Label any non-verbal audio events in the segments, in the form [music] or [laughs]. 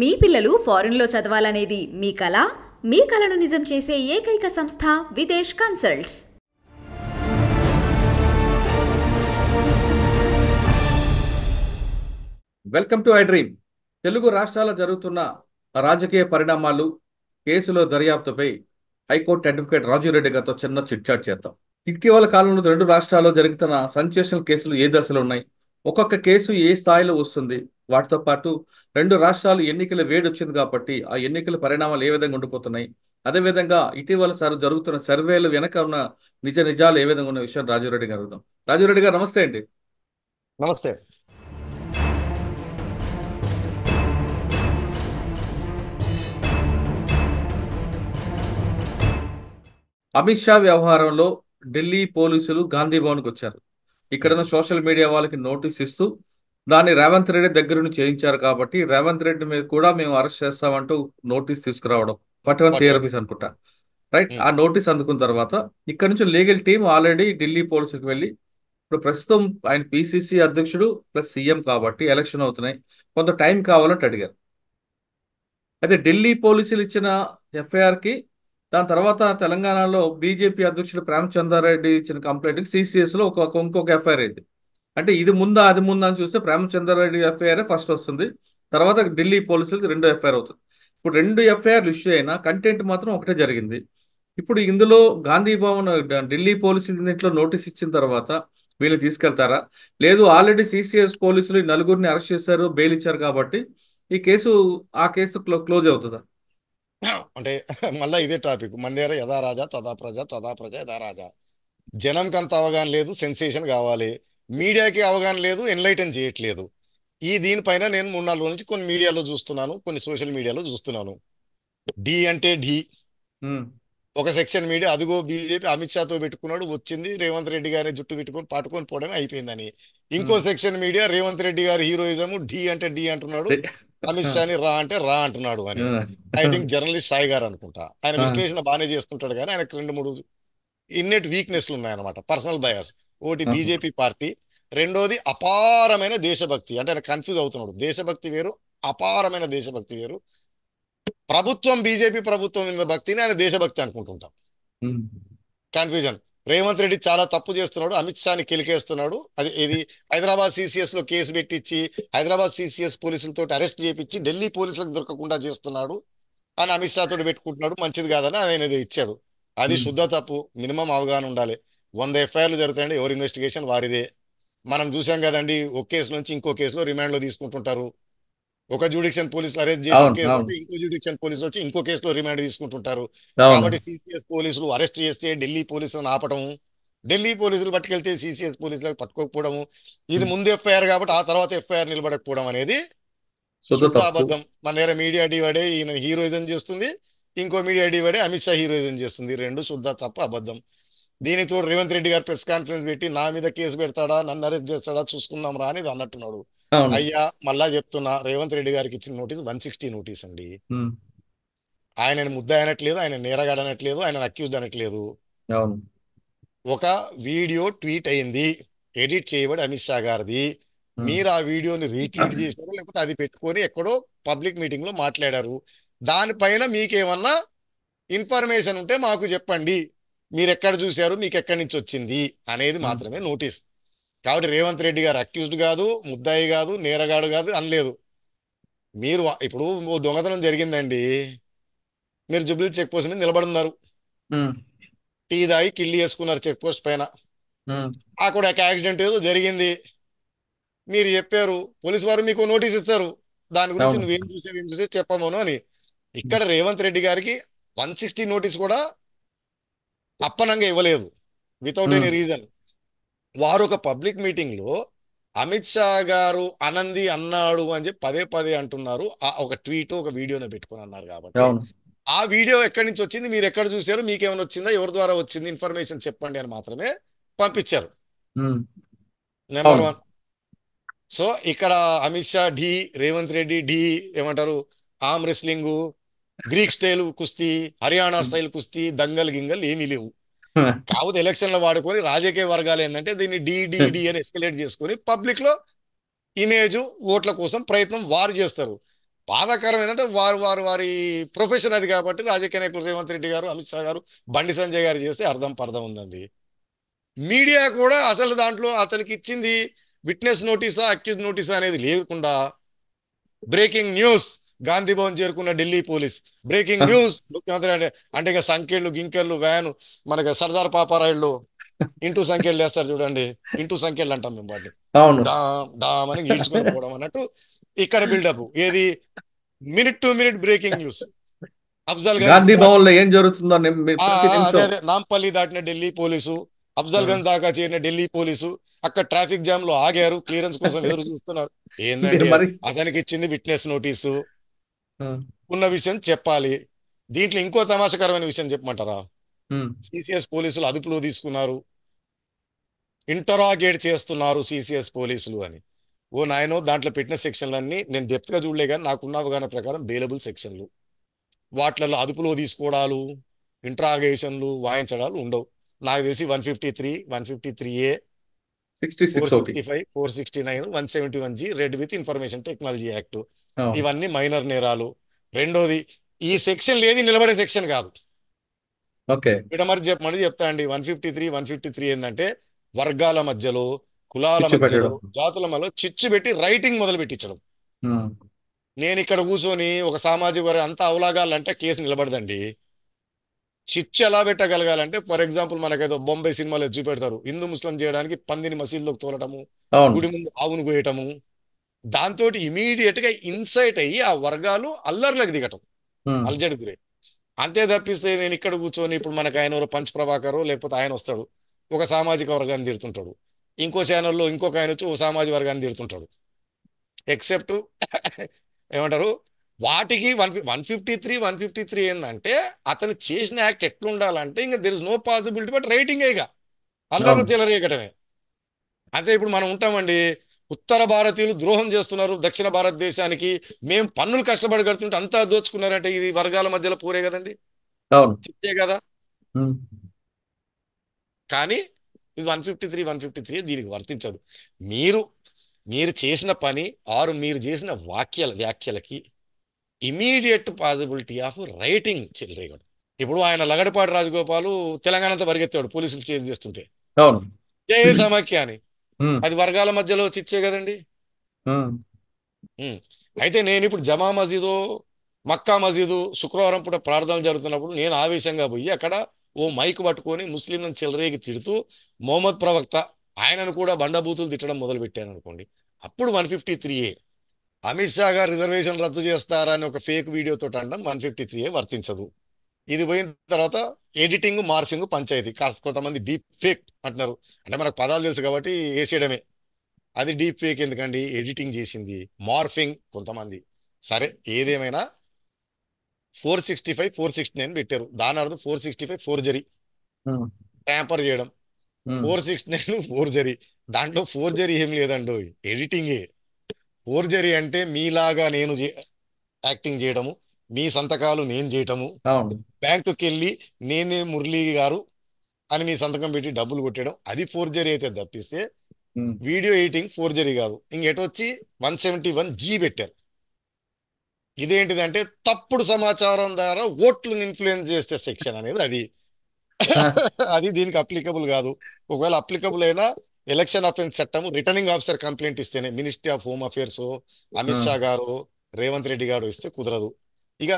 మీ పిల్లలు ఫారెన్లో చదవాలనేది మీ కళ మీ కళను నిజం చేసే ఏకైక సంస్థ Videsh consults welcome to I dream Telugu రాష్ట్రాల జరుగుతున్న రాజకీయ పరిణామాలు కేసులో దర్యాప్తుపై హైకోర్టు అడ్వకేట్ రెడ్డి గారితో చిన్న చిట్చాట్ చేద్దాం ఇటీవల కాలంలో రెండు రాష్ట్రాల్లో జరుగుతున్న సంచేషనల్ కేసులు ఏ దశలో ఉన్నాయి ఒక్కొక్క కేసు ఏ స్థాయిలో వస్తుంది వాటితో పాటు రెండు రాష్ట్రాలు ఎన్నికల వేడి వచ్చింది కాబట్టి ఆ ఎన్నికల పరిణామాలు ఏ విధంగా ఉండిపోతున్నాయి అదేవిధంగా ఇటీవల సార్ జరుగుతున్న సర్వేలు వెనక ఉన్న నిజ నిజాలు ఏ విధంగా ఉన్న విషయం రాజురెడ్డి గారు అడుగుదాం రాజురెడ్డి గారు నమస్తే అండి నమస్తే అమిత్ షా వ్యవహారంలో ఢిల్లీ పోలీసులు గాంధీ భవన్కి వచ్చారు ఇక్కడ సోషల్ మీడియా వాళ్ళకి నోటీస్ ఇస్తూ దాన్ని రేవంత్ రెడ్డి దగ్గర నుంచి చేయించారు కాబట్టి రేవంత్ రెడ్డి మీద కూడా మేము అరెస్ట్ చేస్తామంటూ నోటీస్ తీసుకురావడం ఫార్టీ సిఆర్పిస్ అనుకుంటా రైట్ ఆ నోటీస్ అందుకున్న తర్వాత ఇక్కడ నుంచి లీగల్ టీం ఆల్రెడీ ఢిల్లీ పోలీసుకి వెళ్ళి ఇప్పుడు ప్రస్తుతం ఆయన పిసిసి అధ్యక్షుడు ప్లస్ సీఎం కాబట్టి ఎలక్షన్ అవుతున్నాయి కొంత టైం కావాలంటే అడిగారు అయితే ఢిల్లీ పోలీసులు ఇచ్చిన ఎఫ్ఐఆర్కి దాని తర్వాత తెలంగాణలో బీజేపీ అధ్యక్షుడు ప్రేమచందారెడ్డి ఇచ్చిన కంప్లైంట్కి సిసిఎస్లో ఒక ఇంకొక ఎఫ్ఐఆర్ అయింది అంటే ఇది ముందా అది ముందా అని చూస్తే ప్రేమచంద్రారెడ్డి ఎఫ్ఐఆర్ ఫస్ట్ వస్తుంది తర్వాత ఢిల్లీ పోలీసులు రెండు ఎఫ్ఐఆర్ అవుతుంది ఇప్పుడు రెండు ఎఫ్ఐఆర్లు ఇష్యూ అయినా కంటెంట్ మాత్రం ఒకటే జరిగింది ఇప్పుడు ఇందులో గాంధీ భవన్ ఢిల్లీ పోలీసులు దీంట్లో నోటీస్ ఇచ్చిన తర్వాత వీళ్ళని తీసుకెళ్తారా లేదు ఆల్రెడీ సిసిఎస్ పోలీసులు నలుగురిని అరెస్ట్ చేశారు బెయిల్ ఇచ్చారు కాబట్టి ఈ కేసు ఆ కేసు క్లోజ్ అవుతుందా అంటే మళ్ళీ ఇదే టాపిక్ మన యథా రాజా తదా ప్రజ తదా ప్రజ యథా రాజా జనంకంత అవగాహన లేదు సెన్సేషన్ కావాలి మీడియాకి అవగాహన లేదు ఎన్లైటన్ చేయట్లేదు ఈ దీనిపైన నేను మూడు నాలుగు నుంచి కొన్ని మీడియాలో చూస్తున్నాను కొన్ని సోషల్ మీడియాలో చూస్తున్నాను డి అంటే డి ఒక సెక్షన్ మీడియా అదిగో బీజేపీ అమిత్ షాతో పెట్టుకున్నాడు వచ్చింది రేవంత్ రెడ్డి గారి జుట్టు పెట్టుకొని పట్టుకొని పోవడం అయిపోయిందని ఇంకో సెక్షన్ మీడియా రేవంత్ రెడ్డి గారి హీరోయిజం డి అంటే డి అంటున్నాడు అమిత్ షాని రా అంటే రా అంటున్నాడు అని ఐ థింక్ జర్నలిస్ట్ సాయి గారు అనుకుంటా ఆయన విశ్లేషణ బాగానే చేసుకుంటాడు కానీ ఆయనకు రెండు మూడు ఇన్నెట్ వీక్నెస్లు ఉన్నాయన్నమాట పర్సనల్ బయాస్ ఒకటి బీజేపీ పార్టీ రెండోది అపారమైన దేశభక్తి అంటే ఆయన కన్ఫ్యూజ్ అవుతున్నాడు దేశభక్తి వేరు అపారమైన దేశభక్తి వేరు ప్రభుత్వం బీజేపీ ప్రభుత్వం మీద భక్తిని ఆయన దేశభక్తి అనుకుంటుంటాం కన్ఫ్యూజన్ రేవంత్ రెడ్డి చాలా తప్పు చేస్తున్నాడు అమిత్ షాని కిలికేస్తున్నాడు అది ఇది హైదరాబాద్ సిసిఎస్ లో కేసు పెట్టించి హైదరాబాద్ సిసిఎస్ పోలీసులతో అరెస్ట్ చేయించి ఢిల్లీ పోలీసులకు దొరకకుండా చేస్తున్నాడు అని అమిత్ షా తోటి పెట్టుకుంటున్నాడు మంచిది కాదని ఆయన ఇచ్చాడు అది శుద్ధ తప్పు మినిమం అవగాహన ఉండాలి వంద ఎఫ్ఐఆర్లు జరుగుతాయండి ఎవరి ఇన్వెస్టిగేషన్ వారిదే మనం చూసాం కదండి ఒక కేసు నుంచి ఇంకో కేసులో రిమాండ్లో తీసుకుంటుంటారు ఒక జ్యుడిక్షన్ పోలీసులు అరెస్ట్ చేసిన కేసు ఇంకో జ్యుడిక్షన్ పోలీసులు వచ్చి ఇంకో కేసులో రిమాండ్ తీసుకుంటుంటారు కాబట్టి సిసిఎస్ పోలీసులు అరెస్ట్ చేస్తే ఢిల్లీ పోలీసులను ఆపడం ఢిల్లీ పోలీసులు పట్టుకెళ్తే సిసిఎస్ పోలీసులకు పట్టుకోకపోవడం ఇది ముందు ఎఫ్ఐఆర్ కాబట్టి ఆ తర్వాత ఎఫ్ఐఆర్ నిలబడకపోవడం అనేది అబద్ధం మన దగ్గర మీడియా డివైడే ఈయన హీరోయిజం చేస్తుంది ఇంకో మీడియా డివైడే అమిత్ షా హీరోయిజం చేస్తుంది రెండు శుద్ధ తప్ప అబద్ధం దీనితో రేవంత్ రెడ్డి గారు ప్రెస్ కాన్ఫరెన్స్ పెట్టి నా మీద కేసు పెడతాడా నన్ను అరెస్ట్ చేస్తాడా చూసుకుందాం రా అని అన్నట్టున్నాడు అయ్యా మళ్ళా చెప్తున్నా రేవంత్ రెడ్డి గారికి ఇచ్చిన నోటీస్ వన్ సిక్స్టీ నోటీస్ అండి ఆయన ముద్ద అనట్లేదు ఆయన నేరగాడు అనట్లేదు ఆయన అక్యూజ్ అనట్లేదు ఒక వీడియో ట్వీట్ అయింది ఎడిట్ చేయబడి అమిత్ షా గారిది మీరు ఆ వీడియోని రీట్వీట్ చేశారు లేకపోతే అది పెట్టుకొని ఎక్కడో పబ్లిక్ మీటింగ్ లో మాట్లాడారు దానిపైన మీకేమన్నా ఇన్ఫర్మేషన్ ఉంటే మాకు చెప్పండి మీరు ఎక్కడ చూశారు మీకు ఎక్కడి నుంచి వచ్చింది అనేది మాత్రమే నోటీస్ కాబట్టి రేవంత్ రెడ్డి గారు అక్యూజ్డ్ కాదు ముద్దాయి కాదు నేరగాడు కాదు అనలేదు మీరు ఇప్పుడు దొంగతనం జరిగిందండి మీరు జుబ్లీ చెక్ పోస్ట్ మీద నిలబడున్నారు టీ దాయి కిల్లి వేసుకున్నారు చెక్ పోస్ట్ పైన అక్కడ ఒక యాక్సిడెంట్ ఏదో జరిగింది మీరు చెప్పారు పోలీసు వారు మీకు నోటీస్ ఇస్తారు దాని గురించి నువ్వేం చూసావు ఏం చూసావు చెప్పమను అని ఇక్కడ రేవంత్ రెడ్డి గారికి వన్ సిక్స్టీ నోటీస్ కూడా అప్పనంగా ఇవ్వలేదు వితౌట్ ఎనీ రీజన్ వారు ఒక పబ్లిక్ లో అమిత్ షా గారు అనంది అన్నాడు అని చెప్పి పదే పదే అంటున్నారు ఆ ఒక ట్వీట్ ఒక వీడియోనే పెట్టుకుని అన్నారు కాబట్టి ఆ వీడియో ఎక్కడి నుంచి వచ్చింది మీరు ఎక్కడ చూసారు మీకేమైనా వచ్చిందా ఎవరి ద్వారా వచ్చింది ఇన్ఫర్మేషన్ చెప్పండి అని మాత్రమే పంపించారు నెంబర్ వన్ సో ఇక్కడ అమిత్ షా డి రేవంత్ రెడ్డి డి ఏమంటారు ఆమ్ రెస్లింగు గ్రీక్ స్టైల్ కుస్తీ హర్యానా స్టైల్ కుస్తీ దంగల్ గింగల్ ఏమీ లేవు కాకపోతే లో వాడుకొని రాజకీయ వర్గాలు ఏంటంటే దీన్ని డిడిడి అని ఎస్కలేట్ చేసుకొని పబ్లిక్ లో ఇమేజ్ ఓట్ల కోసం ప్రయత్నం వారు చేస్తారు బాధాకరం ఏంటంటే వారు వారు వారి ప్రొఫెషన్ అది కాబట్టి రాజకీయ నాయకులు రేవంత్ రెడ్డి గారు అమిత్ షా గారు బండి సంజయ్ గారు చేస్తే అర్థం పర్థం ఉందండి మీడియా కూడా అసలు దాంట్లో అతనికి ఇచ్చింది విట్నెస్ నోటీసా అక్యూజ్ నోటీసా అనేది లేకుండా బ్రేకింగ్ న్యూస్ గాంధీ భవన్ చేరుకున్న ఢిల్లీ పోలీస్ బ్రేకింగ్ న్యూస్ ముఖ్యమంత్రి అంటే అంటే ఇక సంఖ్యలు గింకెళ్ళు వ్యాన్ మనకి సర్దార్ పాపారాయుళ్ళు ఇంటూ సంఖ్యలు వేస్తారు చూడండి ఇంటూ సంఖ్యలు అంటాం మేము వాటి అని పోవడం అన్నట్టు ఇక్కడ బిల్డప్ ఏది minute to minute breaking news Afzal Gandhi Bhavan లో ఏం జరుగుతుందో నాంపల్లి దాటిన ఢిల్లీ పోలీసు అఫ్జల్ గంజ్ దాకా చేరిన ఢిల్లీ పోలీసు అక్కడ ట్రాఫిక్ జామ్ లో ఆగారు క్లియరెన్స్ కోసం [laughs] ఎదురు చూస్తున్నారు ఏంటంటే అతనికి ఇచ్చింది విట్నెస్ నోటీసు ఉన్న విషయం చెప్పాలి దీంట్లో ఇంకో తమాషకరమైన విషయం చెప్పమంటారా సిసిఎస్ పోలీసులు అదుపులో తీసుకున్నారు ఇంటరాగేట్ చేస్తున్నారు సిసిఎస్ పోలీసులు అని ఓ నాయనో దాంట్లో పెట్టిన సెక్షన్లన్నీ నేను డెప్త్గా చూడలే కానీ నాకున్న అవగాహన ప్రకారం బేలబుల్ సెక్షన్లు వాటిలలో అదుపులో తీసుకోవడాలు ఇంట్రాగేషన్లు వాయించడాలు ఉండవు నాకు తెలిసి one fifty three one fifty three A five four sixty nine one seventy one read with information technology act ఇవన్నీ మైనర్ నేరాలు రెండోది ఈ సెక్షన్ ఏది నిలబడే సెక్షన్ కాదు ఓకే ఇక్కడ మరి చెప్తా అండి one fifty three one fifty three ఏంటంటే వర్గాల మధ్యలో కులాల మధ్యలో జాతుల మధ్యలో చిచ్చు పెట్టి రైటింగ్ మొదలు పెట్టించడం నేను ఇక్కడ కూర్చొని ఒక సామాజిక వారి అంతా అవలాగాలంటే కేసు నిలబడదండి చిచ్చు ఎలా పెట్టగలగాలంటే ఫర్ ఎగ్జాంపుల్ మనకేదో బొంబై సినిమాలో చూపెడతారు హిందూ ముస్లిం చేయడానికి పందిని మసీదులోకి తోలటము గుడి ముందు ఆవును కోయటము దాంతో ఇమీడియట్ గా ఇన్సైట్ అయ్యి ఆ వర్గాలు అల్లర్లకు దిగటం అల్జడి గురే అంతే తప్పిస్తే నేను ఇక్కడ కూర్చొని ఇప్పుడు మనకు ఆయన పంచ్ ప్రభాకరు లేకపోతే ఆయన వస్తాడు ఒక సామాజిక వర్గాన్ని తీరుతుంటాడు ఇంకో ఛానల్లో ఇంకొక ఆయన వచ్చి ఓ సామాజిక వర్గాన్ని తీరుతుంటాడు ఎక్సెప్ట్ ఏమంటారు వాటికి one one fifty three one fifty three ఏంటంటే అతను చేసిన యాక్ట్ ఎట్లుండాలంటే ఇంకా there is no possibility but rioting అల్లరు అందరూ చెలరేగటమే అంతే ఇప్పుడు మనం ఉంటామండి ఉత్తర భారతీయులు ద్రోహం చేస్తున్నారు దక్షిణ భారతదేశానికి మేము పన్నులు కష్టపడి కడుతుంటే అంతా దోచుకున్నారంటే ఇది వర్గాల మధ్యలో పూరే కదండి చిట్టే కదా కానీ ఇది one fifty three one fifty three దీనికి వర్తించదు మీరు మీరు చేసిన పని ఆరు మీరు చేసిన వాక్యాల వ్యాఖ్యలకి ఇమీడియట్ పాసిబిలిటీ ఆఫ్ రైటింగ్ చిల్లరగడ్ ఇప్పుడు ఆయన లగడపాటి రాజగోపాలు తెలంగాణతో పరిగెత్తాడు పోలీసులు చేసి చేస్తుంటే జయ సమాఖ్య అని అది వర్గాల మధ్యలో చిచ్చే కదండి అయితే నేను ఇప్పుడు జమా మసీదు మక్కా మసీదు శుక్రవారం పూట ప్రార్థన జరుగుతున్నప్పుడు నేను ఆవేశంగా పోయి అక్కడ ఓ మైక్ పట్టుకొని ముస్లింలను చిల్లరేగి తిడుతూ మొహమ్మద్ ప్రవక్త ఆయనను కూడా బండబూతులు తిట్టడం మొదలు పెట్టాను అనుకోండి అప్పుడు one fifty three A Amit Shah గారు రిజర్వేషన్ రద్దు చేస్తారా అని ఒక ఫేక్ వీడియోతో అనడం వన్ ఫిఫ్టీ త్రీ వర్తించదు ఇది పోయిన తర్వాత ఎడిటింగ్ మార్ఫింగ్ పంచాయతీ కాస్త కొంతమంది డీప్ ఫేక్ అంటున్నారు అంటే మనకు పదాలు తెలుసు కాబట్టి వేసేయడమే అది డీప్ ఫేక్ ఎందుకండి ఎడిటింగ్ చేసింది మార్ఫింగ్ కొంతమంది సరే ఏదేమైనా four sixty five four sixty nine పెట్టారు దాని అర్థం four sixty five forgery tamper చేయడం four sixty nine forgery దాంట్లో ఫోర్ జరీ ఏం లేదండి ఎడిటింగే ఫోర్జరీ అంటే మీలాగా నేను యాక్టింగ్ చేయడము మీ సంతకాలు నేను చేయటము బ్యాంకుకి వెళ్ళి నేనే మురళీ గారు అని మీ సంతకం పెట్టి డబ్బులు కొట్టడం అది ఫోర్జరీ అయితే తప్పిస్తే వీడియో ఎడిటింగ్ ఫోర్జరీ కాదు ఇంకెటొచ్చి వన్ సెవెంటీ వన్ జీ పెట్టారు ఇదేంటిదంటే తప్పుడు సమాచారం ద్వారా ఓట్లను ఇన్ఫ్లుయెన్స్ చేసే సెక్షన్ అనేది అది [laughs] అది దీనికి అప్లికబుల్ కాదు ఒకవేళ అప్లికబుల్ అయినా ఎలక్షన్ అఫెన్స్ చట్టం రిటర్నింగ్ ఆఫీసర్ కంప్లైంట్ ఇస్తేనే ministry of home affairs Amit Shah గారు రేవంత్ రెడ్డి గారు ఇస్తే కుదరదు ఇక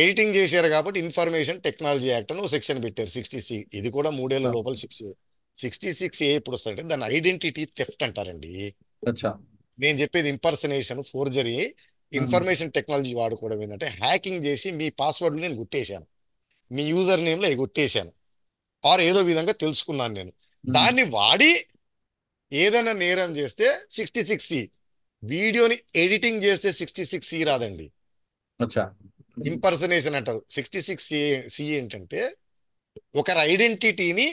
ఎడిటింగ్ చేశారు కాబట్టి ఇన్ఫర్మేషన్ టెక్నాలజీ యాక్ట్ అని సెక్షన్ పెట్టారు సిక్స్టీ సిక్స్ ఇది కూడా మూడేళ్ల లోపల సిక్స్ సిక్స్టీ సిక్స్ ఏ ఇప్పుడు వస్తారంటే దాని ఐడెంటిటీ థెఫ్ట్ అంటారండి నేను చెప్పేది ఇంపర్సనేషన్ ఫోర్జరీ ఇన్ఫర్మేషన్ టెక్నాలజీ వాడుకోవడం ఏంటంటే హ్యాకింగ్ చేసి మీ పాస్వర్డ్ నేను గుట్టేశాను మీ యూజర్ నేమ్లో గుట్టేశాను ఆర్ ఏదో విధంగా తెలుసుకున్నాను నేను దాన్ని వాడి ఏదైనా నేరం చేస్తే సిక్స్టీ సిక్స్ సి వీడియోని ఎడిటింగ్ చేస్తే సిక్స్టీ సిక్స్ సి రాదండి ఇంపర్సనేషన్ అంటారు సిక్స్టీ సిక్స్ సి ఏంటంటే ఒకరి ఐడెంటిటీని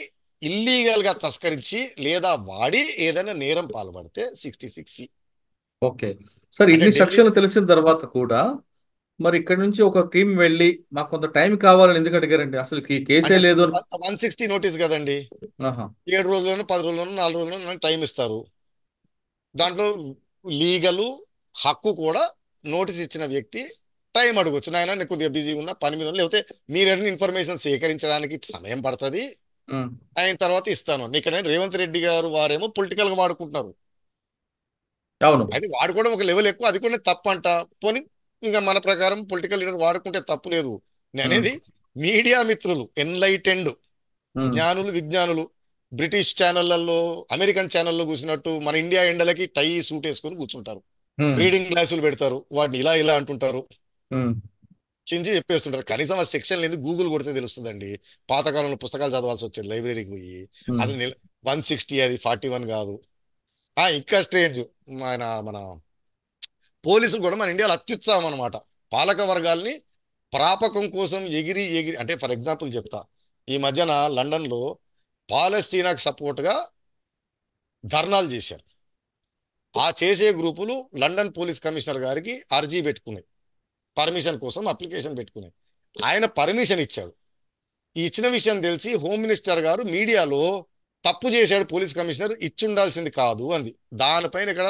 ఇల్లీగల్ గా తస్కరించి లేదా వాడి ఏదైనా నేరం పాల్పడితే sixty six C okay sir ఇన్ని సెక్షన్లు తెలిసిన తర్వాత కూడా మరి ఇక్కడ నుంచి ఒక టీం వెళ్ళి మాకు కొంత టైం కావాలని ఎందుకు అడిగారండి అసలు కేసే లేదు వన్ సిక్స్టీ నోటీస్ కదండి ఏడు రోజుల్లోనూ పది రోజుల్లోనూ నాలుగు రోజుల్లోనూ టైం ఇస్తారు దాంట్లో లీగల్ హక్కు కూడా నోటీస్ ఇచ్చిన వ్యక్తి టైం అడగొచ్చు నాయన నేను కొద్దిగా బిజీగా ఉన్నా పని మీద లేకపోతే మీరు అడిగిన ఇన్ఫర్మేషన్ సేకరించడానికి సమయం పడుతుంది అయిన తర్వాత ఇస్తాను ఇక్కడ రేవంత్ రెడ్డి గారు వారేమో పొలిటికల్ గా వాడుకుంటున్నారు అవును అది వాడుకోవడం ఒక లెవెల్ ఎక్కువ అది కూడా తప్పంట పోనీ ఇంకా మన ప్రకారం పొలిటికల్ లీడర్ వాడుకుంటే తప్పు లేదు అనేది మీడియా మిత్రులు ఎన్లైటెండ్ జ్ఞానులు విజ్ఞానులు బ్రిటిష్ ఛానళ్లలో అమెరికన్ ఛానల్లో కూర్చున్నట్టు మన ఇండియా ఎండలకి టై సూట్ వేసుకొని కూర్చుంటారు రీడింగ్ గ్లాసులు పెడతారు వాటిని ఇలా ఇలా అంటుంటారు చించి చెప్పేస్తుంటారు కనీసం ఆ సెక్షన్ లేదు గూగుల్ కొడితే తెలుస్తుంది అండి పాతకాలంలో పుస్తకాలు చదవాల్సి వచ్చేది లైబ్రరీకి పోయి అది వన్ సిక్స్టీ అది ఫార్టీ వన్ కాదు ఇంకా స్ట్రేంజ్ ఆయన మన పోలీసులు కూడా మన ఇండియాలో అత్యుత్సాహం అనమాట పాలక వర్గాల్ని ప్రాపకం కోసం ఎగిరి ఎగిరి అంటే ఫర్ ఎగ్జాంపుల్ చెప్తా ఈ మధ్యన లండన్లో పాలస్తీనాకు సపోర్ట్గా ధర్నాలు చేశారు ఆ చేసే గ్రూపులు లండన్ పోలీస్ కమిషనర్ గారికి అర్జీ పెట్టుకున్నాయి పర్మిషన్ కోసం అప్లికేషన్ పెట్టుకున్నాయి ఆయన పర్మిషన్ ఇచ్చాడు ఈ ఇచ్చిన విషయం తెలిసి హోమ్ మినిస్టర్ గారు మీడియాలో తప్పు చేశాడు పోలీస్ కమిషనర్ ఇచ్చుండాల్సింది కాదు అంది దానిపైన ఇక్కడ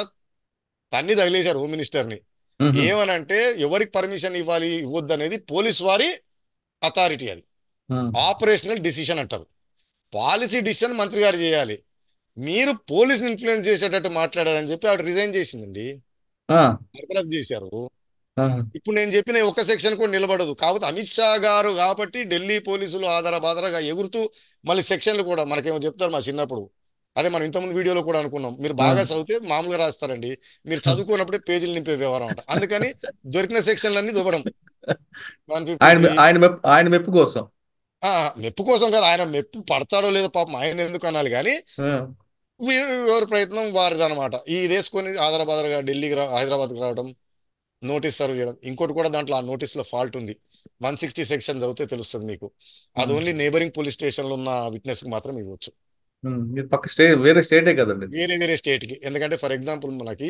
తన్ని తగిలేశారు హోమ్ మినిస్టర్ని ఏమనంటే ఎవరికి పర్మిషన్ ఇవ్వాలి ఇవ్వద్దు అనేది పోలీస్ వారి అథారిటీ అది ఆపరేషనల్ డిసిషన్ అంటారు పాలసీ డిసిషన్ మంత్రి గారు చేయాలి మీరు పోలీసుని ఇన్ఫ్లుయెన్స్ చేసేటట్టు మాట్లాడారని చెప్పి ఆవిడ రిజైన్ చేసిందండి అర్థరఫ్ చేశారు ఇప్పుడు నేను చెప్పిన ఒక సెక్షన్ కూడా నిలబడదు కాకపోతే అమిత్ షా గారు కాబట్టి ఢిల్లీ పోలీసులు ఆధార బాధరగా ఎగురుతూ మళ్ళీ సెక్షన్లు కూడా మనకేమో చెప్తారు మా చిన్నప్పుడు అదే మనం ఇంతకుముందు వీడియోలో కూడా అనుకున్నాం మీరు బాగా చదివితే మామూలుగా రాస్తారండి మీరు చదువుకున్నప్పుడే పేజీలు నింపే వ్యవహారం అంట అందుకని దొరికిన సెక్షన్లన్నీ దువ్వడం ఆయన మెప్పు కోసం మెప్పు కోసం కాదు ఆయన మెప్పు పడతాడో లేదో పాపం ఆయన ఎందుకు అనాలి కానీ ఎవరి ప్రయత్నం వారిది అనమాట ఇది వేసుకొని హైదరాబాద్గా ఢిల్లీకి హైదరాబాద్కి రావడం నోటీస్ సర్వ్ చేయడం ఇంకోటి కూడా దాంట్లో ఆ నోటీస్లో ఫాల్ట్ ఉంది వన్ సిక్స్టీ సెక్షన్ చదివితే తెలుస్తుంది మీకు అది ఓన్లీ నేబరింగ్ పోలీస్ స్టేషన్లో ఉన్న విట్నెస్కి మాత్రం ఇవ్వచ్చు పక్క స్టేట్ వేరే స్టేటే కదండి వేరే వేరే స్టేట్కి ఎందుకంటే ఫర్ ఎగ్జాంపుల్ మనకి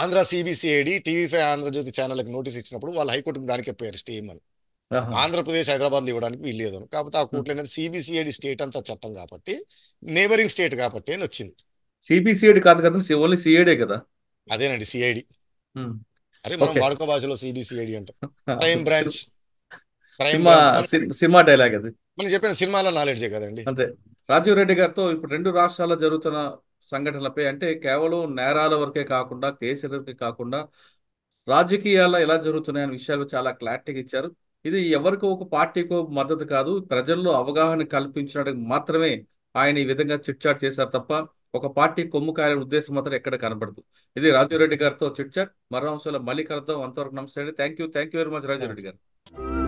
Andhra CBCID TV five Andhrajyothy ఛానల్కి నోటీస్ ఇచ్చినప్పుడు వాళ్ళు హైకోర్టుకి దానికి పోయారు స్టే అని ఆంధ్రప్రదేశ్ హైదరాబాద్ ఇవ్వడానికి వీల్లేదు కాకపోతే ఆ కోర్టులో ఏంటంటే సిబిసిఐడి స్టేట్ అంతా చట్టం కాబట్టి నేబరింగ్ స్టేట్ కాబట్టి అని వచ్చింది సిబిసిఐడి కాదు కదా ఓన్లీ సిఐడే కదా అదేనండి సిఐడి అరే మనం వాడుకో భాషలో సిబిసిఐడి అంటాం [laughs] క్రైమ్ బ్రాంచ్ సినిమా డైలాగ్ అది మనం చెప్పిన సినిమాల నాలెడ్జే కదండి అంతే రాజీవ్ రెడ్డి గారితో ఇప్పుడు రెండు రాష్ట్రాల్లో జరుగుతున్న సంఘటనలపై అంటే కేవలం నేరాల వరకే కాకుండా కేసులకే కాకుండా రాజకీయాల్లో ఎలా అనే విషయాలు చాలా క్లారిటీగా ఇచ్చారు ఇది ఎవరికో ఒక పార్టీకో మద్దతు కాదు ప్రజల్లో అవగాహన కల్పించడానికి మాత్రమే ఆయన ఈ విధంగా చిట్చాట్ చేశారు తప్ప ఒక పార్టీ కొమ్ము కాయల ఉద్దేశం మాత్రం ఎక్కడ కనబడదు ఇది రాజీవ్ రెడ్డి గారితో చిట్చాట్ మరో అంశంలో మళ్ళీ కలుద్దాం అంతవరకు నమస్తే అండి thank you thank you very much Rajiv Reddy గారు